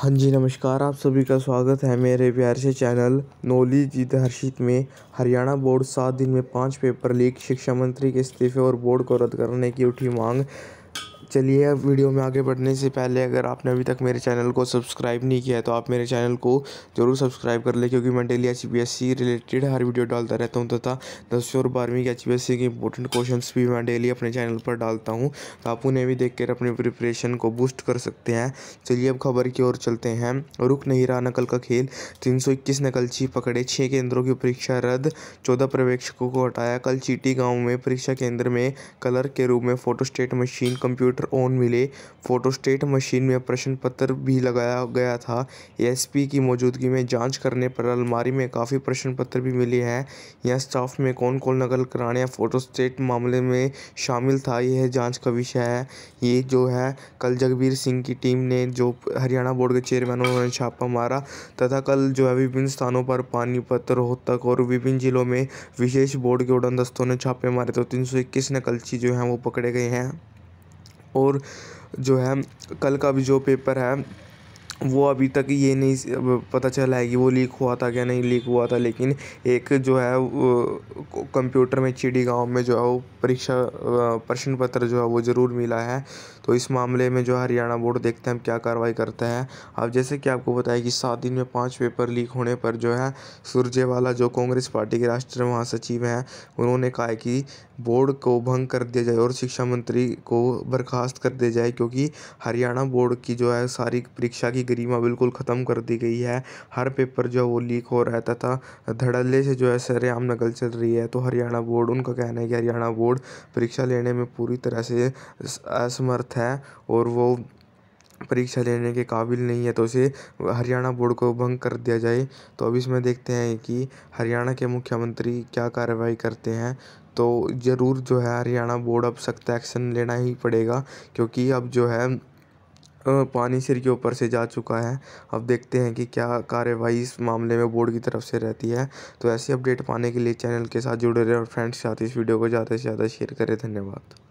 हाँ जी नमस्कार आप सभी का स्वागत है मेरे प्यार से चैनल नॉलेज जीत हर्षित में हरियाणा बोर्ड सात दिन में पांच पेपर लीक शिक्षा मंत्री के इस्तीफे और बोर्ड को रद्द करने की उठी मांग चलिए वीडियो में आगे बढ़ने से पहले अगर आपने अभी तक मेरे चैनल को सब्सक्राइब नहीं किया है तो आप मेरे चैनल को ज़रूर सब्सक्राइब कर लें क्योंकि मैं डेली एच रिलेटेड हर वीडियो डालता रहता हूँ तथा दसवीं और बारहवीं के एच के इंपॉर्टेंट क्वेश्चन भी मैं डेली अपने चैनल पर डालता हूँ तो आप उन्हें भी देख कर अपनी प्रिपरेशन को बूस्ट कर सकते हैं चलिए अब खबर की ओर चलते हैं रुक नहीं रहा नकल का खेल तीन सौ इक्कीस नकलची पकड़े छः केंद्रों की परीक्षा रद्द चौदह पर्यवेक्षकों को हटाया कल चीटी गाँव में परीक्षा केंद्र में कलर के रूप में photostat machine computer computer on मिले फोटोस्टेट मशीन में प्रश्न पत्र भी लगाया गया था एएसपी की मौजूदगी में जांच करने पर अलमारी में काफ़ी प्रश्न पत्र भी मिले हैं यह स्टाफ में कौन कौन नकल कराने या फोटोस्टेट मामले में शामिल था यह जाँच का विषय है ये जो है कल जगबीर सिंह की टीम ने जो हरियाणा बोर्ड के चेयरमैन उन्होंने छापा मारा तथा कल जो है विभिन्न स्थानों पर पानीपत रोहतक और विभिन्न जिलों में विशेष बोर्ड के उड़न दस्तों ने छापे मारे तो तीन सौ इक्कीस नकलची जो हैं वो पकड़े गए हैं और जो है कल का भी जो पेपर है वो अभी तक ये नहीं पता चला है कि वो लीक हुआ था क्या नहीं लीक हुआ था लेकिन एक जो है कंप्यूटर में चिड़ी गांव में जो है वो परीक्षा प्रश्न पत्र जो है वो ज़रूर मिला है तो इस मामले में जो हरियाणा बोर्ड देखते हैं हम क्या कार्रवाई करते हैं अब जैसे कि आपको बताया कि सात दिन में पाँच पेपर लीक होने पर जो है सुरजेवाला जो कांग्रेस पार्टी के राष्ट्रीय महासचिव हैं उन्होंने कहा है कि बोर्ड को भंग कर दिया जाए और शिक्षा मंत्री को बर्खास्त कर दिया जाए क्योंकि हरियाणा बोर्ड की जो है सारी परीक्षा की गरिमा बिल्कुल ख़त्म कर दी गई है हर पेपर जो है वो लीक हो रहा है तथा धड़ल्ले से जो है सरेआम नकल चल रही है तो हरियाणा बोर्ड उनका कहना है कि हरियाणा बोर्ड परीक्षा लेने में पूरी तरह से असमर्थ है और वो परीक्षा लेने के काबिल नहीं है तो उसे हरियाणा बोर्ड को भंग कर दिया जाए तो अब इसमें देखते हैं कि हरियाणा के मुख्यमंत्री क्या कार्रवाई करते हैं तो ज़रूर जो है हरियाणा बोर्ड अब सख्त एक्शन लेना ही पड़ेगा क्योंकि अब जो है पानी सिर के ऊपर से जा चुका है अब देखते हैं कि क्या कार्यवाही इस मामले में बोर्ड की तरफ से रहती है तो ऐसी अपडेट पाने के लिए चैनल के साथ जुड़े रहे और फ्रेंड्स साथ इस वीडियो को ज़्यादा से ज़्यादा शेयर करें धन्यवाद